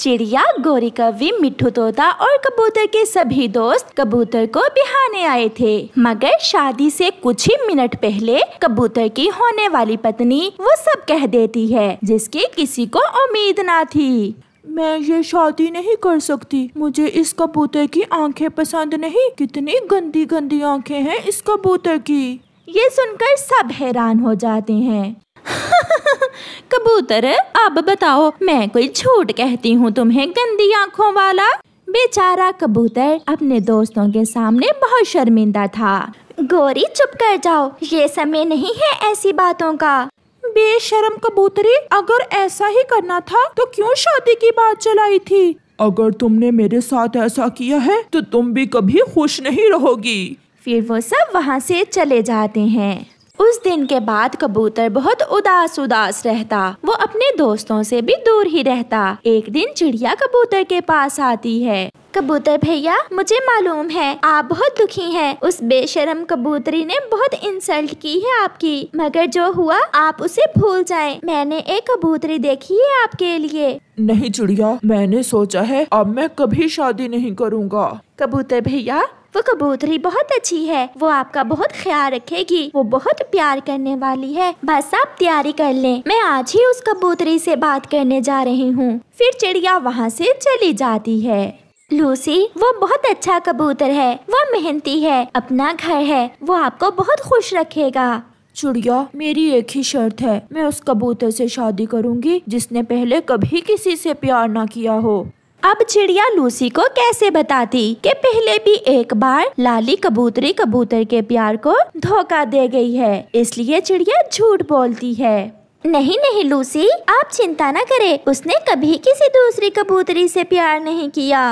चिड़िया गोरी कवि मिठू तोता और कबूतर के सभी दोस्त कबूतर को बिहाने आए थे मगर शादी से कुछ ही मिनट पहले कबूतर की होने वाली पत्नी वो सब कह देती है जिसकी किसी को उम्मीद ना थी मैं ये शादी नहीं कर सकती मुझे इस कबूतर की आंखें पसंद नहीं कितनी गंदी गंदी आंखें हैं इस कबूतर की ये सुनकर सब हैरान हो जाते हैं कबूतर अब बताओ मैं कोई झूठ कहती हूँ तुम्हें गंदी आँखों वाला बेचारा कबूतर अपने दोस्तों के सामने बहुत शर्मिंदा था गोरी चुप कर जाओ ये समय नहीं है ऐसी बातों का बेशरम कबूतरी अगर ऐसा ही करना था तो क्यों शादी की बात चलाई थी अगर तुमने मेरे साथ ऐसा किया है तो तुम भी कभी खुश नहीं रहोगी फिर वो सब वहाँ से चले जाते हैं उस दिन के बाद कबूतर बहुत उदास उदास रहता वो अपने दोस्तों से भी दूर ही रहता एक दिन चिड़िया कबूतर के पास आती है कबूतर भैया मुझे मालूम है आप बहुत दुखी हैं। उस बेशरम कबूतरी ने बहुत इंसल्ट की है आपकी मगर जो हुआ आप उसे भूल जाएं। मैंने एक कबूतरी देखी है आपके लिए नहीं चिड़िया मैंने सोचा है अब मैं कभी शादी नहीं करूँगा कबूतर भैया वो कबूतरी बहुत अच्छी है वो आपका बहुत ख्याल रखेगी वो बहुत प्यार करने वाली है बस आप तैयारी कर लें मैं आज ही उस कबूतरी से बात करने जा रही हूँ फिर चिड़िया वहाँ से चली जाती है लूसी वो बहुत अच्छा कबूतर है वो मेहनती है अपना घर है वो आपको बहुत खुश रखेगा चिड़िया मेरी एक ही शर्त है मैं उस कबूतर से शादी करूंगी जिसने पहले कभी किसी से प्यार ना किया हो अब चिड़िया लूसी को कैसे बताती कि पहले भी एक बार लाली कबूतरी कबूतर के प्यार को धोखा दे गई है इसलिए चिड़िया झूठ बोलती है नहीं नहीं लूसी आप चिंता न करें उसने कभी किसी दूसरी कबूतरी से प्यार नहीं किया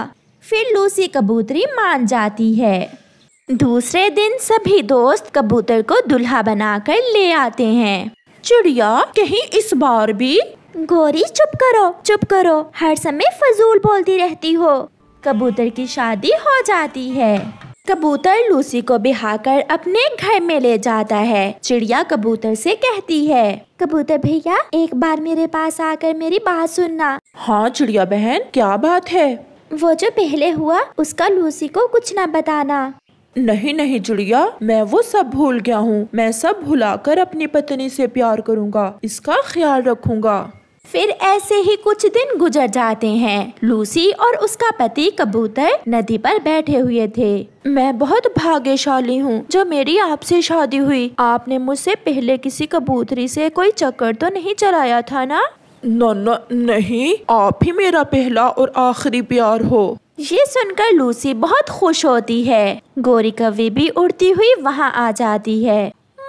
फिर लूसी कबूतरी मान जाती है दूसरे दिन सभी दोस्त कबूतर को दुल्हा बनाकर ले आते हैं चिड़िया कहीं इस बार भी गौरी चुप करो चुप करो हर समय फजूल बोलती रहती हो कबूतर की शादी हो जाती है कबूतर लूसी को बिहाकर अपने घर में ले जाता है चिड़िया कबूतर से कहती है कबूतर भैया एक बार मेरे पास आकर मेरी बात सुनना हाँ चिड़िया बहन क्या बात है वो जो पहले हुआ उसका लूसी को कुछ ना बताना नहीं नहीं चिड़िया मैं वो सब भूल गया हूँ मैं सब भुलाकर अपनी पत्नी से प्यार करूँगा इसका ख्याल रखूँगा फिर ऐसे ही कुछ दिन गुजर जाते हैं लूसी और उसका पति कबूतर नदी पर बैठे हुए थे मैं बहुत भाग्यशाली हूँ जो मेरी आपसे शादी हुई आपने मुझसे पहले किसी कबूतरी से कोई चक्कर तो नहीं चलाया था ना न, नहीं आप ही मेरा पहला और आखिरी प्यार हो ये सुनकर लूसी बहुत खुश होती है गोरी कवि भी उड़ती हुई वहाँ आ जाती है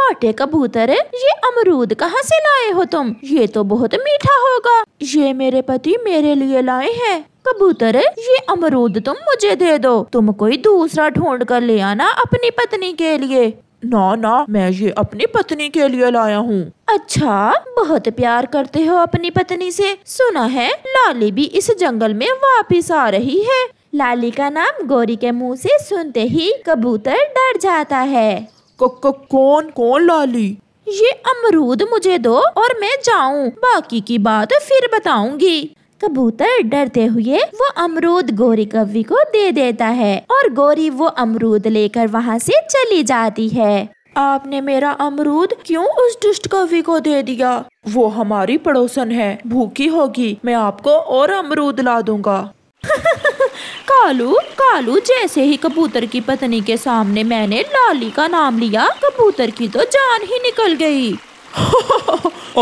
मोटे कबूतर ये अमरूद कहाँ से लाए हो तुम ये तो बहुत मीठा होगा ये मेरे पति मेरे लिए लाए हैं कबूतर ये अमरूद तुम मुझे दे दो तुम कोई दूसरा ढूंढ कर ले आना अपनी पत्नी के लिए ना ना मैं ये अपनी पत्नी के लिए लाया हूँ अच्छा बहुत प्यार करते हो अपनी पत्नी से सुना है लाली भी इस जंगल में वापिस आ रही है लाली का नाम गौरी के मुंह से सुनते ही कबूतर डर जाता है कौन कौन लाली ये अमरूद मुझे दो और मैं जाऊं बाकी की बात फिर बताऊंगी कबूतर डरते हुए वो अमरूद गौरी कवि को दे देता है और गौरी वो अमरूद लेकर वहाँ से चली जाती है आपने मेरा अमरूद क्यों उस दुष्ट कवि को दे दिया वो हमारी पड़ोसन है भूखी होगी मैं आपको और अमरूद ला दूंगा कालू कालू जैसे ही कबूतर की पत्नी के सामने मैंने लाली का नाम लिया कबूतर की तो जान ही निकल गई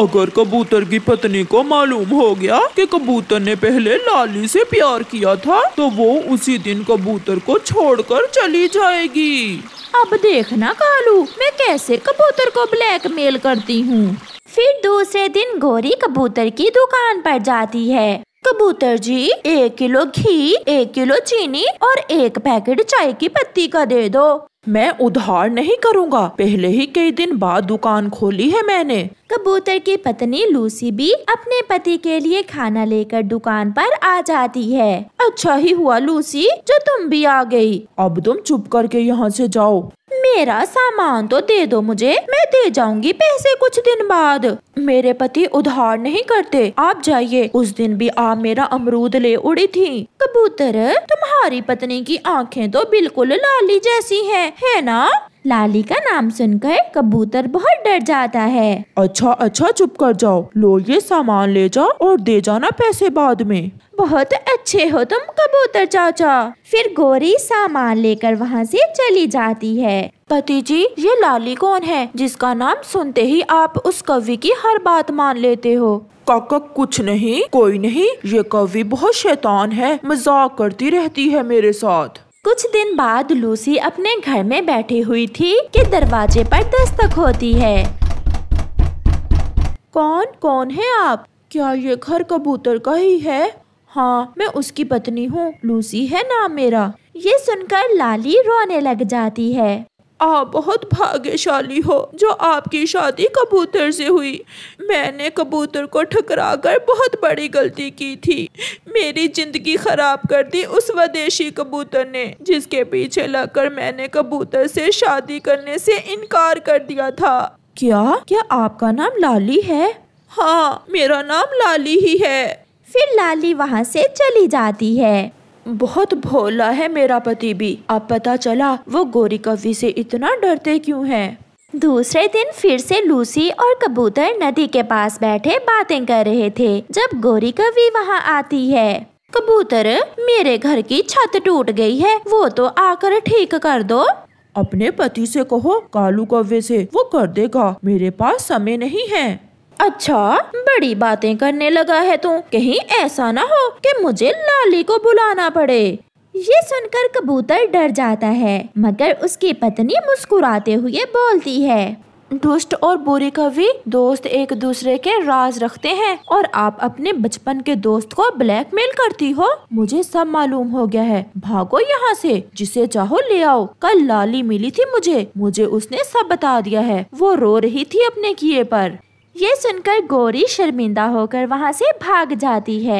अगर कबूतर की पत्नी को मालूम हो गया कि कबूतर ने पहले लाली से प्यार किया था तो वो उसी दिन कबूतर को छोड़कर चली जाएगी अब देखना कालू मैं कैसे कबूतर को ब्लैकमेल करती हूँ फिर दूसरे दिन गोरी कबूतर की दुकान पर जाती है कबूतर जी एक किलो घी एक किलो चीनी और एक पैकेट चाय की पत्ती का दे दो मैं उधार नहीं करूँगा पहले ही कई दिन बाद दुकान खोली है मैंने कबूतर की पत्नी लूसी भी अपने पति के लिए खाना लेकर दुकान पर आ जाती है अच्छा ही हुआ लूसी जो तुम भी आ गई अब तुम चुप करके यहाँ से जाओ मेरा सामान तो दे दो मुझे मैं दे जाऊंगी पैसे कुछ दिन बाद मेरे पति उधार नहीं करते आप जाइए उस दिन भी आप मेरा अमरूद ले उड़ी थी कबूतर तुम्हारी पत्नी की आंखें तो बिल्कुल लाली जैसी हैं, है ना लाली का नाम सुनकर कबूतर बहुत डर जाता है अच्छा अच्छा चुप कर जाओ लो ये सामान ले जाओ और दे जाना पैसे बाद में बहुत अच्छे हो तुम कबूतर चाचा फिर गोरी सामान लेकर वहाँ से चली जाती है पति जी ये लाली कौन है जिसका नाम सुनते ही आप उस कवि की हर बात मान लेते हो काका कुछ नहीं कोई नहीं ये कवि बहुत शैतान है मजाक करती रहती है मेरे साथ कुछ दिन बाद लूसी अपने घर में बैठी हुई थी कि दरवाजे पर दस्तक होती है कौन कौन है आप क्या ये घर कबूतर का ही है हाँ मैं उसकी पत्नी हूँ लूसी है नाम मेरा ये सुनकर लाली रोने लग जाती है आप बहुत भाग्यशाली हो जो आपकी शादी कबूतर से हुई मैंने कबूतर को ठकरा कर बहुत बड़ी गलती की थी मेरी ज़िंदगी ख़राब कर दी उस विदेशी कबूतर ने जिसके पीछे लगकर मैंने कबूतर से शादी करने से इनकार कर दिया था क्या क्या आपका नाम लाली है हाँ मेरा नाम लाली ही है फिर लाली वहाँ से चली जाती है बहुत भोला है मेरा पति भी अब पता चला वो गोरी कवि से इतना डरते क्यों हैं दूसरे दिन फिर से लूसी और कबूतर नदी के पास बैठे बातें कर रहे थे जब गोरी कवि वहाँ आती है कबूतर मेरे घर की छत टूट गई है वो तो आकर ठीक कर दो अपने पति से कहो कालू कव्य से वो कर देगा मेरे पास समय नहीं है अच्छा बड़ी बातें करने लगा है तू कहीं ऐसा ना हो कि मुझे लाली को बुलाना पड़े ये सुनकर कबूतर डर जाता है मगर उसकी पत्नी मुस्कुराते हुए बोलती है दुष्ट और बुरी कवि दोस्त एक दूसरे के राज रखते हैं और आप अपने बचपन के दोस्त को ब्लैकमेल करती हो मुझे सब मालूम हो गया है भागो यहाँ से जिसे चाहो ले आओ कल लाली मिली थी मुझे मुझे उसने सब बता दिया है वो रो रही थी अपने किए पर ये सुनकर गौरी शर्मिंदा होकर वहाँ से भाग जाती है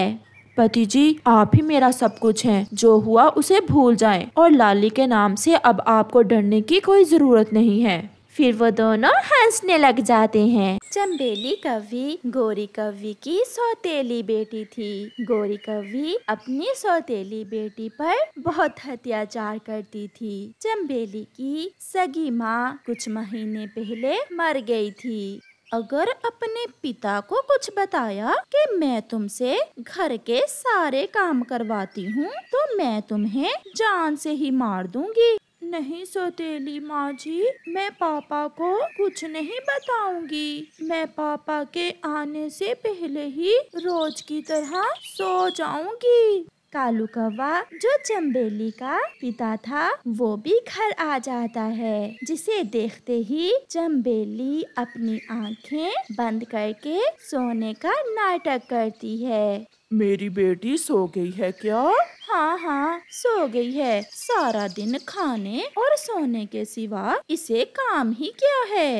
पति जी आप ही मेरा सब कुछ है जो हुआ उसे भूल जाए और लाली के नाम से अब आपको डरने की कोई जरूरत नहीं है फिर वो दोनों हंसने लग जाते हैं चंबेली कवि गोरी कवि की सौतेली बेटी थी गोरी कवि अपनी सौतेली बेटी पर बहुत अत्याचार करती थी चंबेली की सगी माँ कुछ महीने पहले मर गई थी अगर अपने पिता को कुछ बताया कि मैं तुमसे घर के सारे काम करवाती हूँ तो मैं तुम्हें जान से ही मार दूंगी नहीं सौतेली माँ जी मैं पापा को कुछ नहीं बताऊंगी मैं पापा के आने से पहले ही रोज की तरह सो जाऊंगी कालू कौवा जो चम्बेली का पिता था वो भी घर आ जाता है जिसे देखते ही चम्बेली अपनी आंखें बंद करके सोने का नाटक करती है मेरी बेटी सो गई है क्या हाँ हाँ सो गई है सारा दिन खाने और सोने के सिवा इसे काम ही क्या है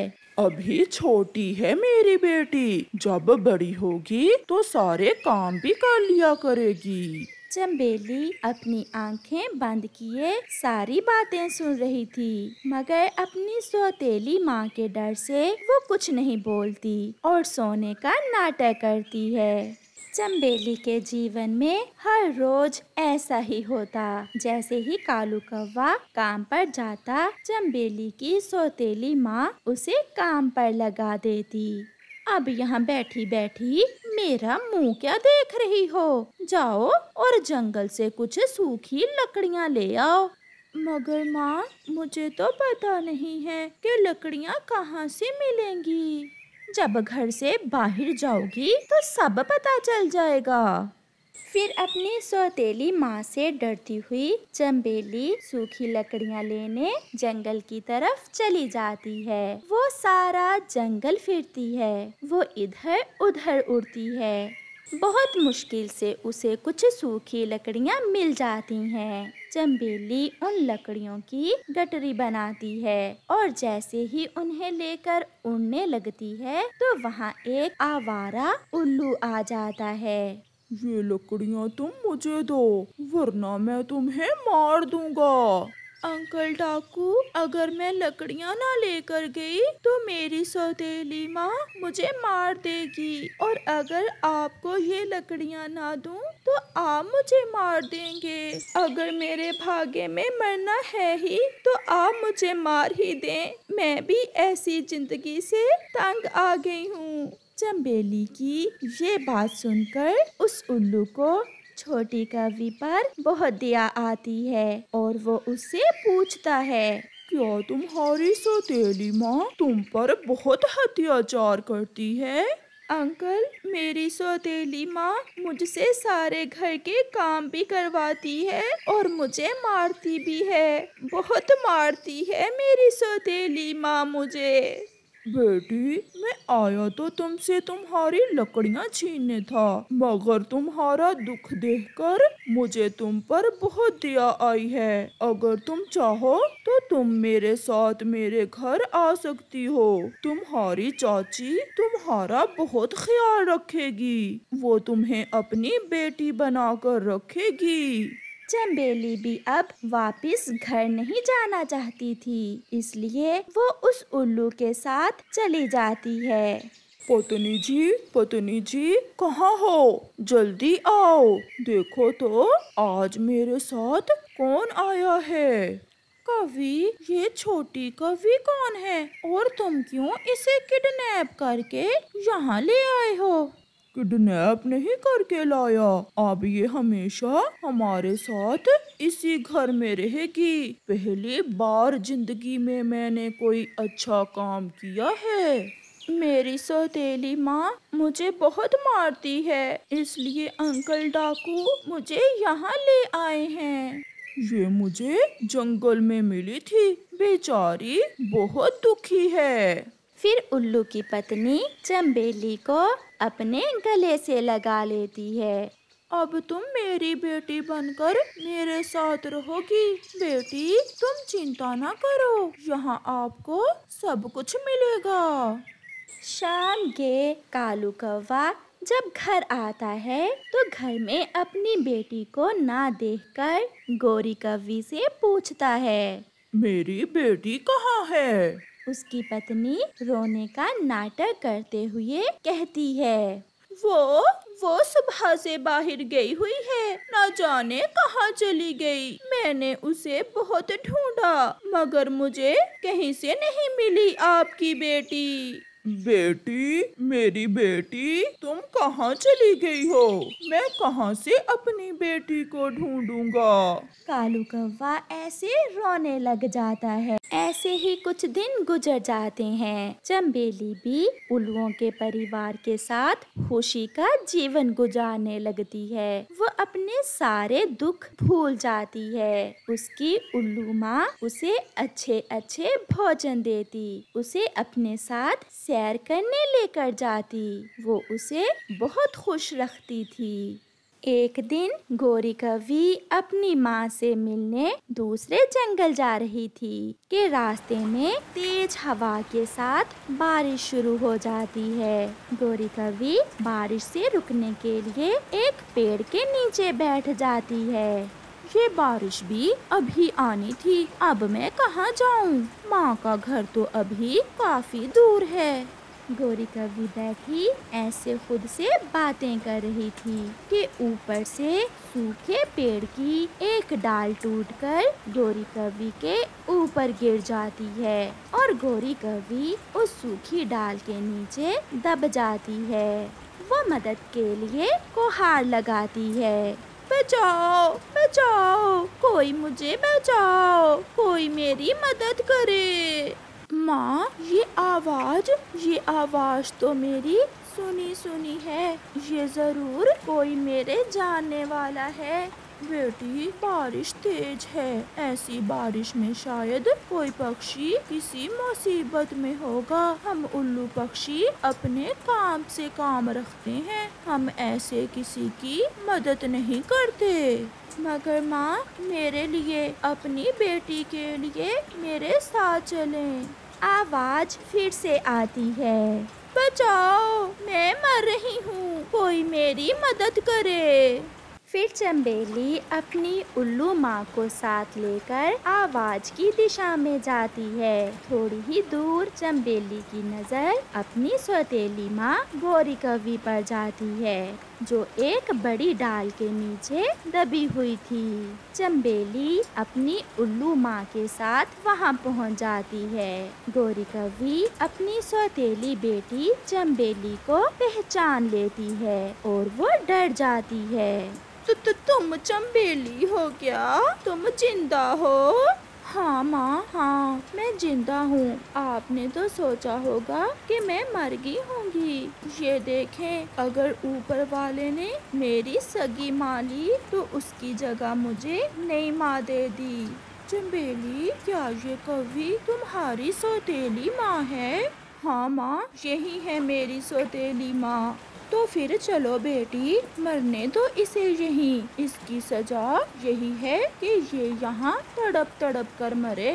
अभी छोटी है मेरी बेटी जब बड़ी होगी तो सारे काम भी कर लिया करेगी चंबेली अपनी आंखें बंद किए सारी बातें सुन रही थी मगर अपनी सौतेली माँ के डर से वो कुछ नहीं बोलती और सोने का नाटक करती है चंबेली के जीवन में हर रोज ऐसा ही होता जैसे ही कालू कौवा काम पर जाता चंबेली की सौतेली माँ उसे काम पर लगा देती अब यहाँ बैठी बैठी मेरा मुंह क्या देख रही हो जाओ और जंगल से कुछ सूखी लकड़ियाँ ले आओ मगर माँ मुझे तो पता नहीं है कि लकड़ियाँ कहाँ से मिलेंगी जब घर से बाहर जाओगी तो सब पता चल जाएगा फिर अपनी सौतेली माँ से डरती हुई चंबेली सूखी लकड़ियाँ लेने जंगल की तरफ चली जाती है वो सारा जंगल फिरती है वो इधर उधर उड़ती है बहुत मुश्किल से उसे कुछ सूखी लकड़ियाँ मिल जाती हैं चंबेली उन लकड़ियों की गटरी बनाती है और जैसे ही उन्हें लेकर उड़ने लगती है तो वहाँ एक आवारा उल्लू आ जाता है ये लकड़ियाँ तुम मुझे दो वरना मैं तुम्हें मार दूंगा अंकल डाकू अगर मैं लकड़ियाँ ना लेकर गई तो मेरी सौतेली माँ मुझे मार देगी और अगर आपको ये लकड़ियाँ ना दूँ तो आप मुझे मार देंगे अगर मेरे भाग्य में मरना है ही तो आप मुझे मार ही दें मैं भी ऐसी जिंदगी से तंग आ गई हूँ चंबेली की ये बात सुनकर उस उल्लू को छोटी कवि पर बहुत दया आती है और वो उससे पूछता है क्या तुम्हारी सौतेली माँ तुम पर बहुत अत्याचार करती है अंकल मेरी सौतेली माँ मुझसे सारे घर के काम भी करवाती है और मुझे मारती भी है बहुत मारती है मेरी सौतेली माँ मुझे बेटी मैं आया तो तुमसे तुम्हारी लकड़ियाँ छीनने था मगर तुम्हारा दुख देखकर मुझे तुम पर बहुत दया आई है अगर तुम चाहो तो तुम मेरे साथ मेरे घर आ सकती हो तुम्हारी चाची तुम्हारा बहुत ख्याल रखेगी वो तुम्हें अपनी बेटी बनाकर रखेगी चंबेली भी अब वापस घर नहीं जाना चाहती थी इसलिए वो उस उल्लू के साथ चली जाती है पतनी जी पतनी जी कहाँ हो जल्दी आओ देखो तो आज मेरे साथ कौन आया है कवि ये छोटी कवि कौन है और तुम क्यों इसे किडनैप करके यहाँ ले आए हो किडनैप नहीं करके लाया अब ये हमेशा हमारे साथ इसी घर में रहेगी पहली बार जिंदगी में मैंने कोई अच्छा काम किया है मेरी सौतेली माँ मुझे बहुत मारती है इसलिए अंकल डाकू मुझे यहाँ ले आए हैं ये मुझे जंगल में मिली थी बेचारी बहुत दुखी है फिर उल्लू की पत्नी चम्बेली को अपने गले से लगा लेती है अब तुम मेरी बेटी बनकर मेरे साथ रहोगी बेटी तुम चिंता ना करो यहाँ आपको सब कुछ मिलेगा शाम के कालू कौवा जब घर आता है तो घर में अपनी बेटी को ना देखकर गोरी कवि से पूछता है मेरी बेटी कहाँ है उसकी पत्नी रोने का नाटक करते हुए कहती है वो वो सुबह से बाहर गई हुई है न जाने कहाँ चली गई मैंने उसे बहुत ढूंढा मगर मुझे कहीं से नहीं मिली आपकी बेटी बेटी मेरी बेटी तुम कहाँ चली गई हो मैं कहाँ से अपनी बेटी को ढूंढूंगा कालू कौवा ऐसे रोने लग जाता है ऐसे ही कुछ दिन गुजर जाते हैं चम्बेली भी उल्लुओं के परिवार के साथ खुशी का जीवन गुजारने लगती है वो अपने सारे दुख भूल जाती है उसकी उल्लू माँ उसे अच्छे अच्छे भोजन देती उसे अपने साथ सैर करने लेकर जाती वो उसे बहुत खुश रखती थी एक दिन गोरी कवि अपनी माँ से मिलने दूसरे जंगल जा रही थी के रास्ते में तेज हवा के साथ बारिश शुरू हो जाती है गोरी कवि बारिश से रुकने के लिए एक पेड़ के नीचे बैठ जाती है ये बारिश भी अभी आनी थी अब मैं कहाँ जाऊँ माँ का घर तो अभी काफ़ी दूर है गौरी कवि बैठी ऐसे खुद से बातें कर रही थी कि ऊपर से सूखे पेड़ की एक डाल टूटकर गौरी कवि के ऊपर गिर जाती है और गौरी कवि उस सूखी डाल के नीचे दब जाती है वो मदद के लिए कोहार लगाती है बचाओ बचाओ कोई मुझे बचाओ कोई मेरी मदद करे माँ ये आवाज़ ये आवाज़ तो मेरी सुनी सुनी है ये ज़रूर कोई मेरे जानने वाला है बेटी बारिश तेज है ऐसी बारिश में शायद कोई पक्षी किसी मुसीबत में होगा हम उल्लू पक्षी अपने काम से काम रखते हैं हम ऐसे किसी की मदद नहीं करते मगर माँ मेरे लिए अपनी बेटी के लिए मेरे साथ चलें आवाज फिर से आती है बचाओ मैं मर रही हूँ कोई मेरी मदद करे फिर चंबेली अपनी उल्लू माँ को साथ लेकर आवाज की दिशा में जाती है थोड़ी ही दूर चंबेली की नज़र अपनी सौतेली माँ गौरी कवि पर जाती है जो एक बड़ी डाल के नीचे दबी हुई थी चम्बेली अपनी उल्लू माँ के साथ वहाँ पहुँच जाती है गोरी कवि अपनी सौतेली बेटी चम्बेली को पहचान लेती है और वो डर जाती है तो, तो तुम चम्बेली हो क्या तुम जिंदा हो हाँ माँ हाँ मैं जिंदा हूँ आपने तो सोचा होगा कि मैं मर गई होंगी ये देखें अगर ऊपर वाले ने मेरी सगी माँ ली तो उसकी जगह मुझे नई माँ दे दी चम्बेली क्या ये कवि तुम्हारी सौतेली माँ है हाँ माँ यही है मेरी सौतेली माँ तो फिर चलो बेटी मरने दो इसे यही इसकी सजा यही है कि ये यहाँ तड़प तड़प कर मरे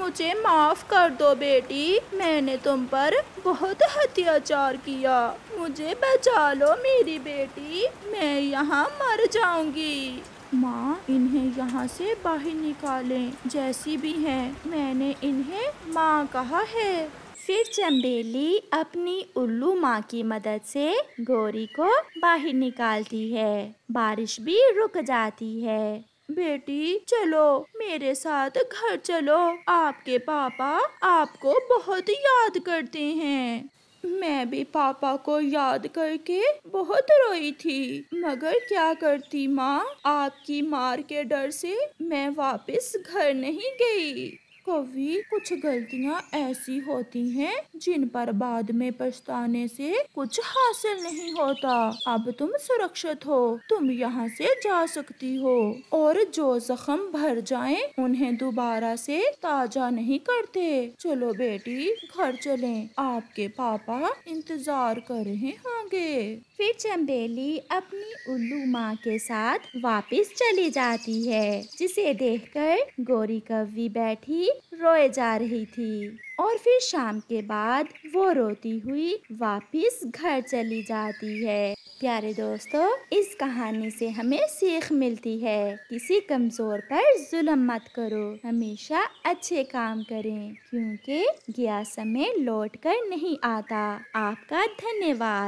मुझे माफ़ कर दो बेटी मैंने तुम पर बहुत अत्याचार किया मुझे बचा लो मेरी बेटी मैं यहाँ मर जाऊंगी माँ इन्हें यहाँ से बाहर निकालें जैसी भी हैं मैंने इन्हें माँ कहा है फिर चंबेली अपनी उल्लू माँ की मदद से गौरी को बाहर निकालती है बारिश भी रुक जाती है बेटी चलो मेरे साथ घर चलो आपके पापा आपको बहुत याद करते हैं मैं भी पापा को याद करके बहुत रोई थी मगर क्या करती माँ आपकी मार के डर से मैं वापस घर नहीं गई कभी कुछ गलतियां ऐसी होती हैं जिन पर बाद में पछताने से कुछ हासिल नहीं होता अब तुम सुरक्षित हो तुम यहाँ से जा सकती हो और जो जख्म भर जाएं उन्हें दोबारा से ताजा नहीं करते चलो बेटी घर चलें आपके पापा इंतजार कर रहे होंगे फिर चम्बेली अपनी उल्लू माँ के साथ वापस चली जाती है जिसे देखकर गौरी कवि बैठी रोए जा रही थी और फिर शाम के बाद वो रोती हुई वापस घर चली जाती है प्यारे दोस्तों इस कहानी से हमें सीख मिलती है किसी कमज़ोर पर जुल्म मत करो हमेशा अच्छे काम करें क्योंकि गया समय लौट कर नहीं आता आपका धन्यवाद